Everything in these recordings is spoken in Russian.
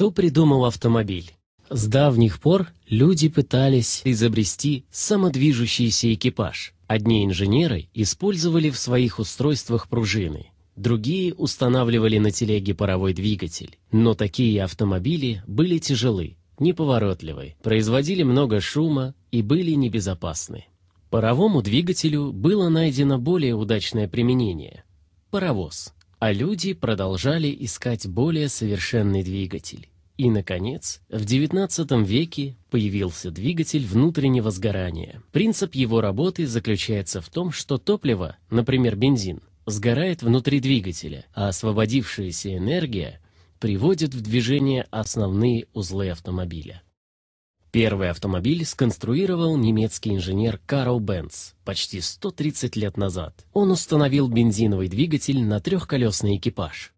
Кто придумал автомобиль? С давних пор люди пытались изобрести самодвижущийся экипаж. Одни инженеры использовали в своих устройствах пружины, другие устанавливали на телеге паровой двигатель. Но такие автомобили были тяжелы, неповоротливы, производили много шума и были небезопасны. Паровому двигателю было найдено более удачное применение – паровоз, а люди продолжали искать более совершенный двигатель. И, наконец, в XIX веке появился двигатель внутреннего сгорания. Принцип его работы заключается в том, что топливо, например, бензин, сгорает внутри двигателя, а освободившаяся энергия приводит в движение основные узлы автомобиля. Первый автомобиль сконструировал немецкий инженер Карл Бенц почти 130 лет назад. Он установил бензиновый двигатель на трехколесный экипаж.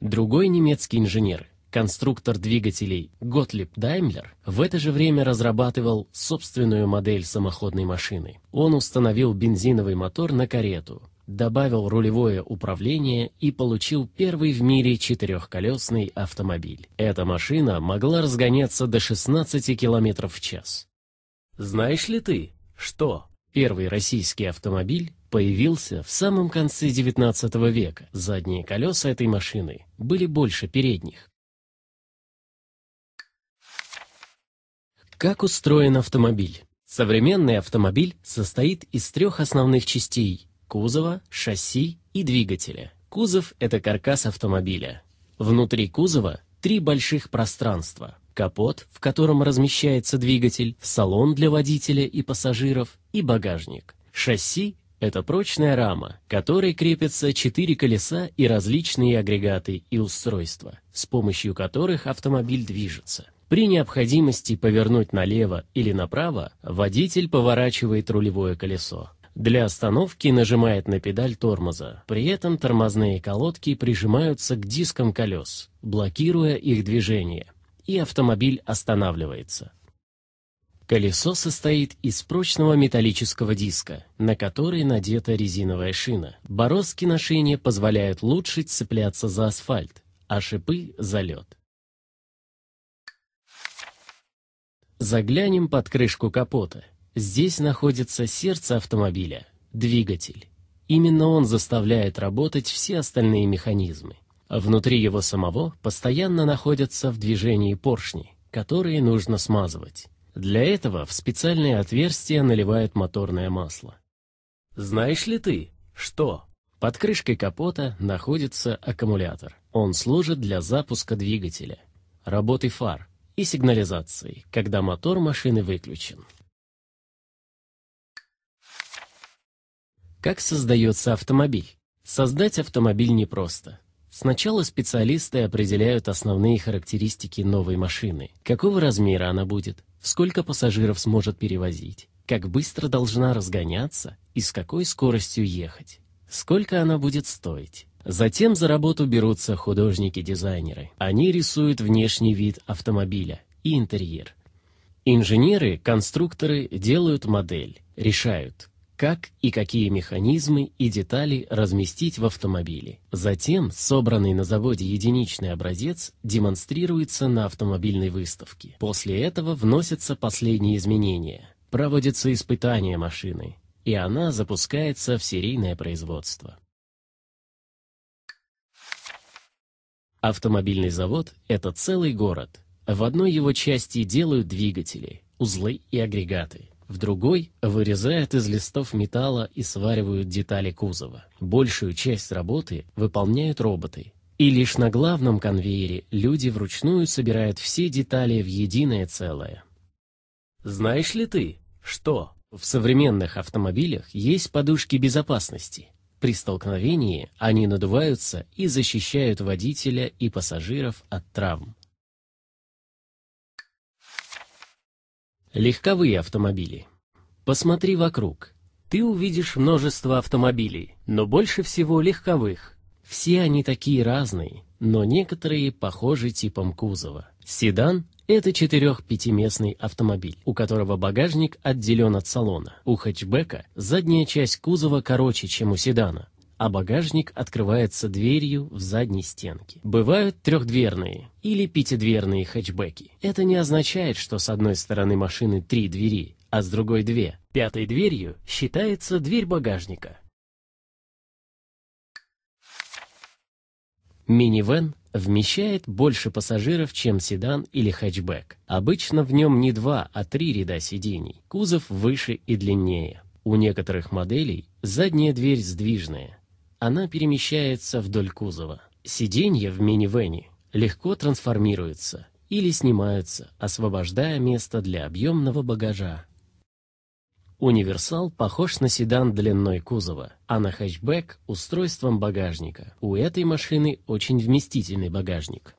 Другой немецкий инженер, конструктор двигателей Готлиб Даймлер, в это же время разрабатывал собственную модель самоходной машины. Он установил бензиновый мотор на карету, добавил рулевое управление и получил первый в мире четырехколесный автомобиль. Эта машина могла разгоняться до 16 км в час. Знаешь ли ты, что первый российский автомобиль появился в самом конце XIX века. Задние колеса этой машины были больше передних. Как устроен автомобиль? Современный автомобиль состоит из трех основных частей – кузова, шасси и двигателя. Кузов – это каркас автомобиля. Внутри кузова – три больших пространства – капот, в котором размещается двигатель, салон для водителя и пассажиров и багажник. Шасси это прочная рама, к которой крепятся четыре колеса и различные агрегаты и устройства, с помощью которых автомобиль движется. При необходимости повернуть налево или направо, водитель поворачивает рулевое колесо. Для остановки нажимает на педаль тормоза. При этом тормозные колодки прижимаются к дискам колес, блокируя их движение, и автомобиль останавливается. Колесо состоит из прочного металлического диска, на который надета резиновая шина. Бороздки на шине позволяют лучше цепляться за асфальт, а шипы — за лед. Заглянем под крышку капота. Здесь находится сердце автомобиля — двигатель. Именно он заставляет работать все остальные механизмы. Внутри его самого постоянно находятся в движении поршни, которые нужно смазывать. Для этого в специальное отверстие наливают моторное масло. Знаешь ли ты, что под крышкой капота находится аккумулятор. Он служит для запуска двигателя, работы фар и сигнализации, когда мотор машины выключен. Как создается автомобиль? Создать автомобиль непросто. Сначала специалисты определяют основные характеристики новой машины. Какого размера она будет? сколько пассажиров сможет перевозить, как быстро должна разгоняться и с какой скоростью ехать, сколько она будет стоить. Затем за работу берутся художники-дизайнеры. Они рисуют внешний вид автомобиля и интерьер. Инженеры, конструкторы делают модель, решают, как и какие механизмы и детали разместить в автомобиле. Затем собранный на заводе единичный образец демонстрируется на автомобильной выставке. После этого вносятся последние изменения. Проводятся испытания машины, и она запускается в серийное производство. Автомобильный завод — это целый город. В одной его части делают двигатели, узлы и агрегаты в другой вырезают из листов металла и сваривают детали кузова. Большую часть работы выполняют роботы. И лишь на главном конвейере люди вручную собирают все детали в единое целое. Знаешь ли ты, что в современных автомобилях есть подушки безопасности? При столкновении они надуваются и защищают водителя и пассажиров от травм. Легковые автомобили. Посмотри вокруг. Ты увидишь множество автомобилей, но больше всего легковых. Все они такие разные, но некоторые похожи типом кузова. Седан – это 4-5-местный автомобиль, у которого багажник отделен от салона. У хэтчбека задняя часть кузова короче, чем у седана а багажник открывается дверью в задней стенке. Бывают трехдверные или пятидверные хэтчбеки. Это не означает, что с одной стороны машины три двери, а с другой две. Пятой дверью считается дверь багажника. Минивэн вмещает больше пассажиров, чем седан или хэтчбэк. Обычно в нем не два, а три ряда сидений. Кузов выше и длиннее. У некоторых моделей задняя дверь сдвижная. Она перемещается вдоль кузова. Сиденья в минивэне легко трансформируются или снимаются, освобождая место для объемного багажа. Универсал похож на седан длиной кузова, а на хэтчбэк – устройством багажника. У этой машины очень вместительный багажник.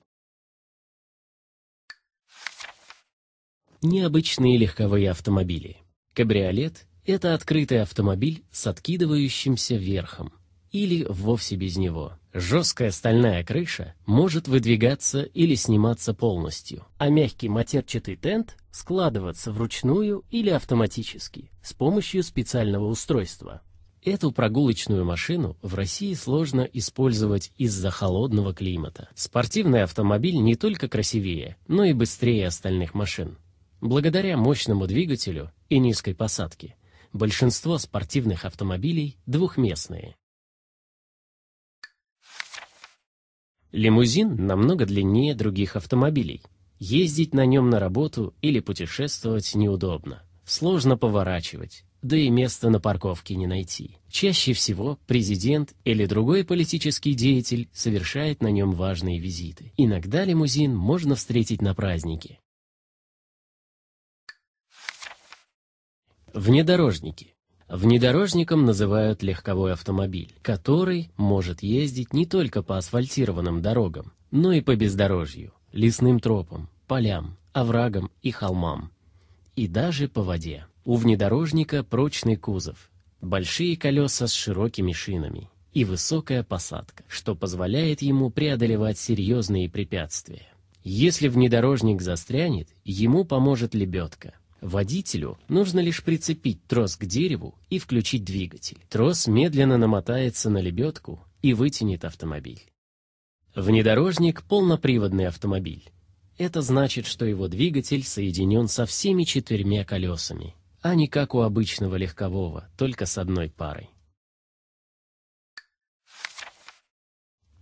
Необычные легковые автомобили. Кабриолет – это открытый автомобиль с откидывающимся верхом или вовсе без него. Жесткая стальная крыша может выдвигаться или сниматься полностью, а мягкий матерчатый тент складываться вручную или автоматически с помощью специального устройства. Эту прогулочную машину в России сложно использовать из-за холодного климата. Спортивный автомобиль не только красивее, но и быстрее остальных машин. Благодаря мощному двигателю и низкой посадке большинство спортивных автомобилей двухместные. Лимузин намного длиннее других автомобилей. Ездить на нем на работу или путешествовать неудобно. Сложно поворачивать, да и места на парковке не найти. Чаще всего президент или другой политический деятель совершает на нем важные визиты. Иногда лимузин можно встретить на празднике. Внедорожники. Внедорожником называют легковой автомобиль, который может ездить не только по асфальтированным дорогам, но и по бездорожью, лесным тропам, полям, оврагам и холмам. И даже по воде. У внедорожника прочный кузов, большие колеса с широкими шинами и высокая посадка, что позволяет ему преодолевать серьезные препятствия. Если внедорожник застрянет, ему поможет лебедка, Водителю нужно лишь прицепить трос к дереву и включить двигатель. Трос медленно намотается на лебедку и вытянет автомобиль. Внедорожник — полноприводный автомобиль. Это значит, что его двигатель соединен со всеми четырьмя колесами, а не как у обычного легкового, только с одной парой.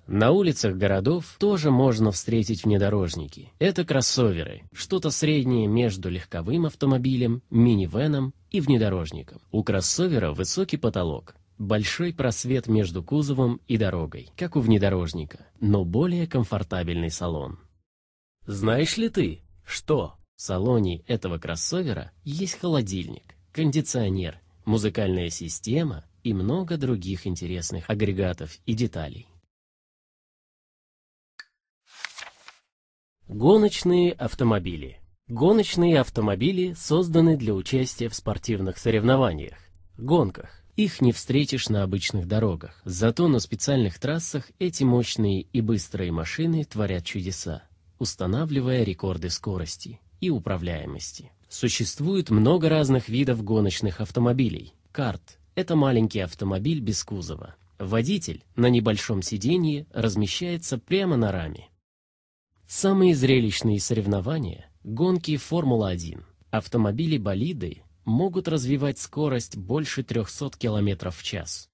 На улицах городов тоже можно встретить внедорожники. Это кроссоверы, что-то среднее между легковым автомобилем, минивеном и внедорожником. У кроссовера высокий потолок, большой просвет между кузовом и дорогой, как у внедорожника, но более комфортабельный салон. Знаешь ли ты, что в салоне этого кроссовера есть холодильник, кондиционер, музыкальная система и много других интересных агрегатов и деталей? Гоночные автомобили. Гоночные автомобили созданы для участия в спортивных соревнованиях, гонках. Их не встретишь на обычных дорогах, зато на специальных трассах эти мощные и быстрые машины творят чудеса, устанавливая рекорды скорости и управляемости. Существует много разных видов гоночных автомобилей. Карт – это маленький автомобиль без кузова. Водитель на небольшом сиденье размещается прямо на раме. Самые зрелищные соревнования – гонки Формула-1. Автомобили-болиды могут развивать скорость больше 300 км в час.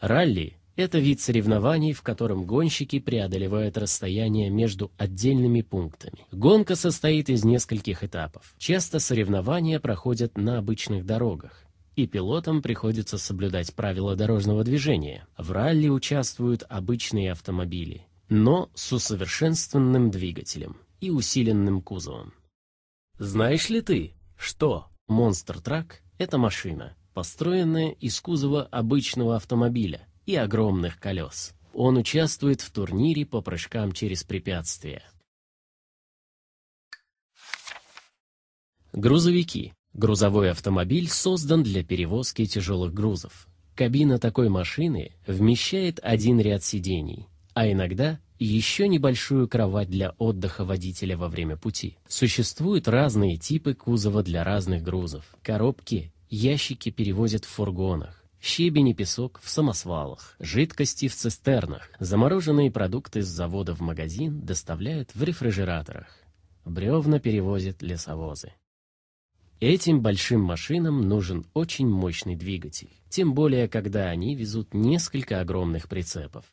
Ралли – это вид соревнований, в котором гонщики преодолевают расстояние между отдельными пунктами. Гонка состоит из нескольких этапов. Часто соревнования проходят на обычных дорогах и пилотам приходится соблюдать правила дорожного движения. В ралли участвуют обычные автомобили, но с усовершенствованным двигателем и усиленным кузовом. Знаешь ли ты, что монстр-трак — это машина, построенная из кузова обычного автомобиля и огромных колес? Он участвует в турнире по прыжкам через препятствия. Грузовики Грузовой автомобиль создан для перевозки тяжелых грузов. Кабина такой машины вмещает один ряд сидений, а иногда еще небольшую кровать для отдыха водителя во время пути. Существуют разные типы кузова для разных грузов. Коробки, ящики перевозят в фургонах, щебень и песок в самосвалах, жидкости в цистернах, замороженные продукты с завода в магазин доставляют в рефрижераторах, бревна перевозят лесовозы. Этим большим машинам нужен очень мощный двигатель, тем более, когда они везут несколько огромных прицепов.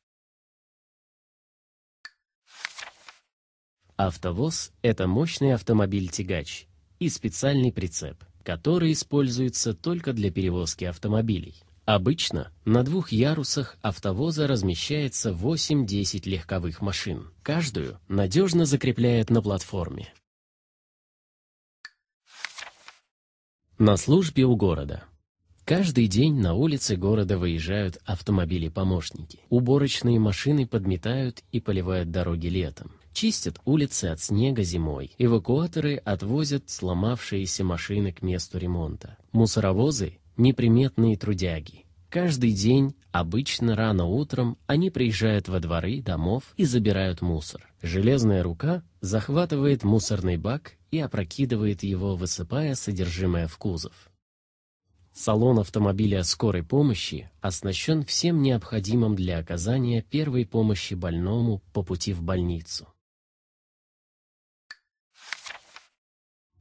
Автовоз — это мощный автомобиль-тягач и специальный прицеп, который используется только для перевозки автомобилей. Обычно на двух ярусах автовоза размещается 8-10 легковых машин. Каждую надежно закрепляет на платформе. На службе у города. Каждый день на улице города выезжают автомобили-помощники. Уборочные машины подметают и поливают дороги летом. Чистят улицы от снега зимой. Эвакуаторы отвозят сломавшиеся машины к месту ремонта. Мусоровозы — неприметные трудяги. Каждый день, обычно рано утром, они приезжают во дворы домов и забирают мусор. Железная рука захватывает мусорный бак и опрокидывает его, высыпая содержимое в кузов. Салон автомобиля скорой помощи оснащен всем необходимым для оказания первой помощи больному по пути в больницу.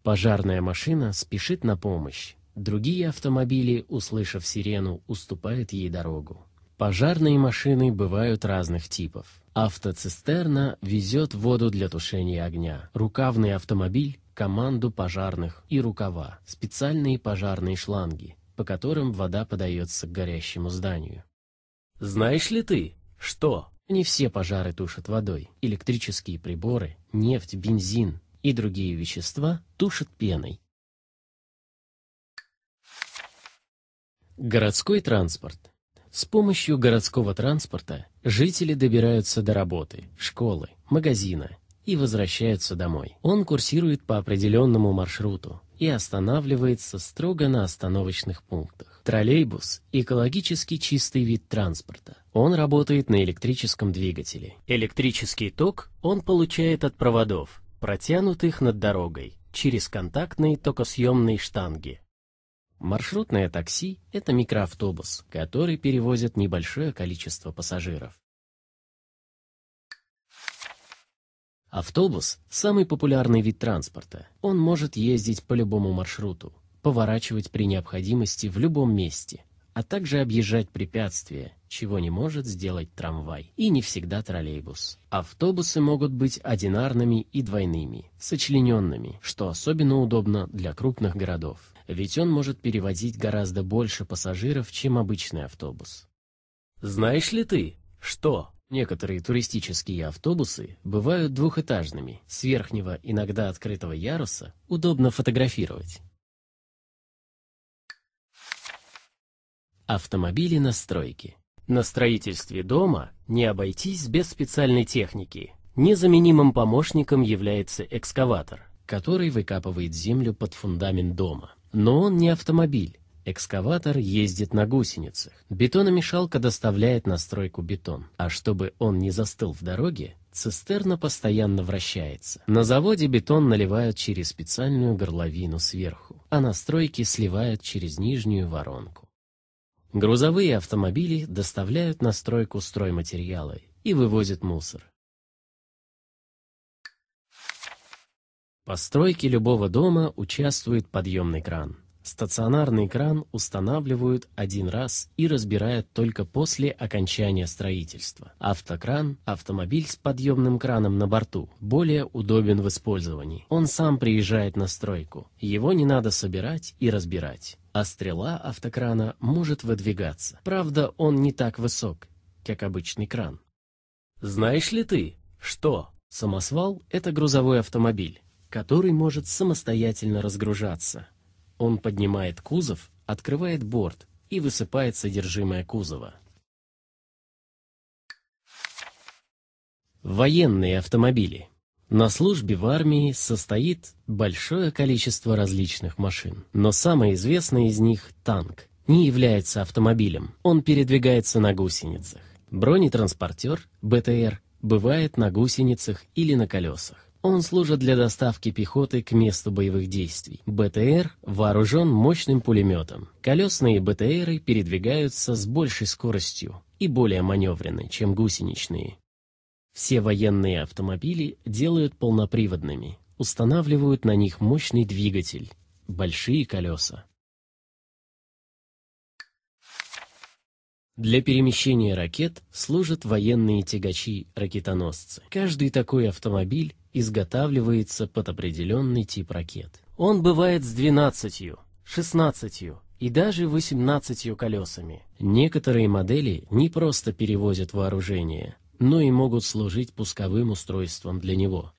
Пожарная машина спешит на помощь. Другие автомобили, услышав сирену, уступают ей дорогу. Пожарные машины бывают разных типов. Автоцистерна везет воду для тушения огня. Рукавный автомобиль команду пожарных и рукава, специальные пожарные шланги, по которым вода подается к горящему зданию. Знаешь ли ты, что? Не все пожары тушат водой. Электрические приборы, нефть, бензин и другие вещества тушат пеной. Городской транспорт. С помощью городского транспорта жители добираются до работы, школы, магазина и возвращаются домой. Он курсирует по определенному маршруту и останавливается строго на остановочных пунктах. Троллейбус – экологически чистый вид транспорта. Он работает на электрическом двигателе. Электрический ток он получает от проводов, протянутых над дорогой, через контактные токосъемные штанги. Маршрутное такси – это микроавтобус, который перевозит небольшое количество пассажиров. Автобус – самый популярный вид транспорта. Он может ездить по любому маршруту, поворачивать при необходимости в любом месте, а также объезжать препятствия, чего не может сделать трамвай и не всегда троллейбус. Автобусы могут быть одинарными и двойными, сочлененными, что особенно удобно для крупных городов, ведь он может перевозить гораздо больше пассажиров, чем обычный автобус. Знаешь ли ты, что Некоторые туристические автобусы бывают двухэтажными, с верхнего, иногда открытого яруса удобно фотографировать. Автомобили на стройке. На строительстве дома не обойтись без специальной техники. Незаменимым помощником является экскаватор, который выкапывает землю под фундамент дома. Но он не автомобиль, Экскаватор ездит на гусеницах. Бетономешалка доставляет на стройку бетон. А чтобы он не застыл в дороге, цистерна постоянно вращается. На заводе бетон наливают через специальную горловину сверху, а на стройке сливают через нижнюю воронку. Грузовые автомобили доставляют на стройку стройматериалы и вывозят мусор. По стройке любого дома участвует подъемный кран. Стационарный кран устанавливают один раз и разбирают только после окончания строительства. Автокран – автомобиль с подъемным краном на борту, более удобен в использовании. Он сам приезжает на стройку. Его не надо собирать и разбирать. А стрела автокрана может выдвигаться. Правда, он не так высок, как обычный кран. Знаешь ли ты, что самосвал – это грузовой автомобиль, который может самостоятельно разгружаться – он поднимает кузов, открывает борт и высыпает содержимое кузова. Военные автомобили. На службе в армии состоит большое количество различных машин, но самый известный из них — танк. Не является автомобилем, он передвигается на гусеницах. Бронетранспортер, БТР, бывает на гусеницах или на колесах. Он служит для доставки пехоты к месту боевых действий. БТР вооружен мощным пулеметом. Колесные БТРы передвигаются с большей скоростью и более маневренны, чем гусеничные. Все военные автомобили делают полноприводными, устанавливают на них мощный двигатель, большие колеса. Для перемещения ракет служат военные тягачи-ракетоносцы. Каждый такой автомобиль изготавливается под определенный тип ракет. Он бывает с 12, 16 и даже 18 колесами. Некоторые модели не просто перевозят вооружение, но и могут служить пусковым устройством для него.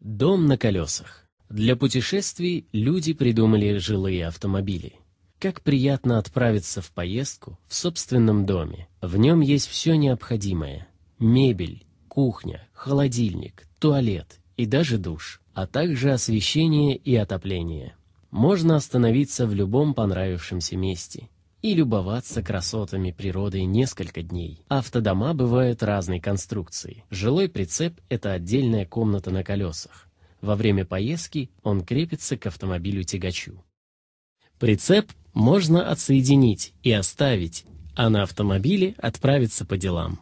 Дом на колесах. Для путешествий люди придумали жилые автомобили. Как приятно отправиться в поездку в собственном доме. В нем есть все необходимое мебель, кухня, холодильник, туалет и даже душ, а также освещение и отопление. Можно остановиться в любом понравившемся месте и любоваться красотами природы несколько дней. Автодома бывают разной конструкции. Жилой прицеп – это отдельная комната на колесах. Во время поездки он крепится к автомобилю-тягачу. Прицеп можно отсоединить и оставить, а на автомобиле отправиться по делам.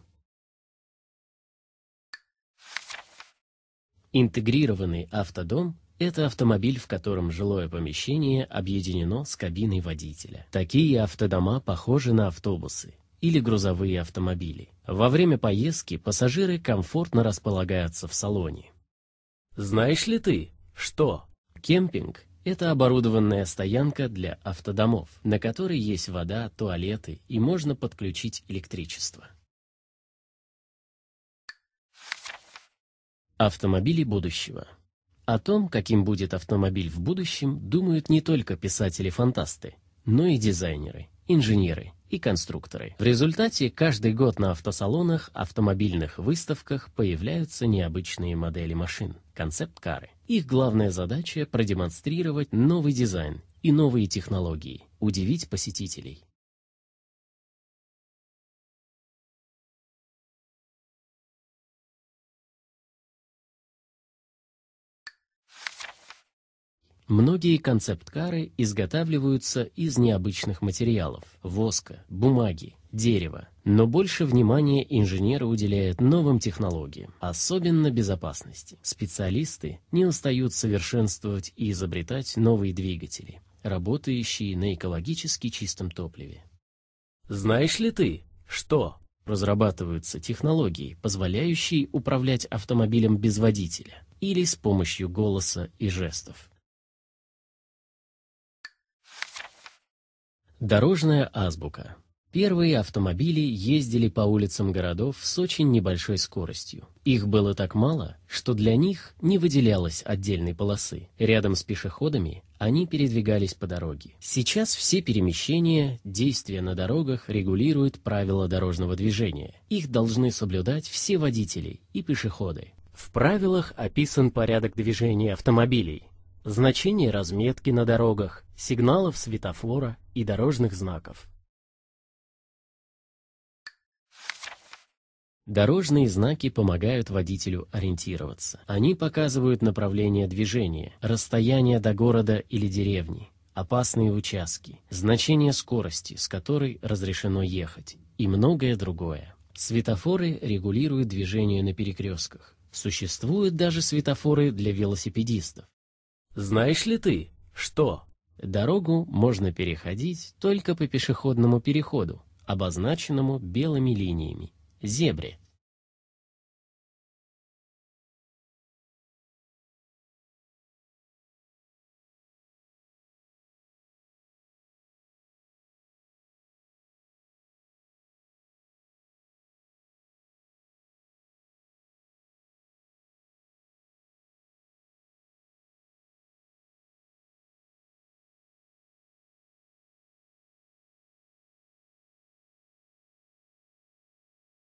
Интегрированный автодом – это автомобиль, в котором жилое помещение объединено с кабиной водителя. Такие автодома похожи на автобусы или грузовые автомобили. Во время поездки пассажиры комфортно располагаются в салоне. Знаешь ли ты, что кемпинг – это оборудованная стоянка для автодомов, на которой есть вода, туалеты и можно подключить электричество. Автомобили будущего. О том, каким будет автомобиль в будущем, думают не только писатели-фантасты, но и дизайнеры, инженеры и конструкторы. В результате каждый год на автосалонах, автомобильных выставках появляются необычные модели машин, концепт-кары. Их главная задача – продемонстрировать новый дизайн и новые технологии, удивить посетителей. Многие концепт-кары изготавливаются из необычных материалов – воска, бумаги, дерева. Но больше внимания инженеры уделяют новым технологиям, особенно безопасности. Специалисты не устают совершенствовать и изобретать новые двигатели, работающие на экологически чистом топливе. Знаешь ли ты, что разрабатываются технологии, позволяющие управлять автомобилем без водителя или с помощью голоса и жестов? Дорожная азбука. Первые автомобили ездили по улицам городов с очень небольшой скоростью. Их было так мало, что для них не выделялось отдельной полосы. Рядом с пешеходами они передвигались по дороге. Сейчас все перемещения, действия на дорогах регулируют правила дорожного движения. Их должны соблюдать все водители и пешеходы. В правилах описан порядок движения автомобилей, значение разметки на дорогах, сигналов светофора и дорожных знаков. Дорожные знаки помогают водителю ориентироваться. Они показывают направление движения, расстояние до города или деревни, опасные участки, значение скорости, с которой разрешено ехать, и многое другое. Светофоры регулируют движение на перекрестках. Существуют даже светофоры для велосипедистов. Знаешь ли ты, что дорогу можно переходить только по пешеходному переходу, обозначенному белыми линиями, зебре?